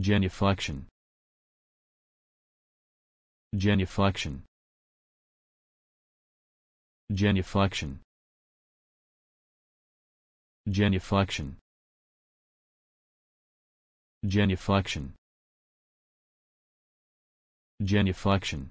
Genuflection. Genuflection. Genuflection. Genuflection. Genuflection. Genuflection.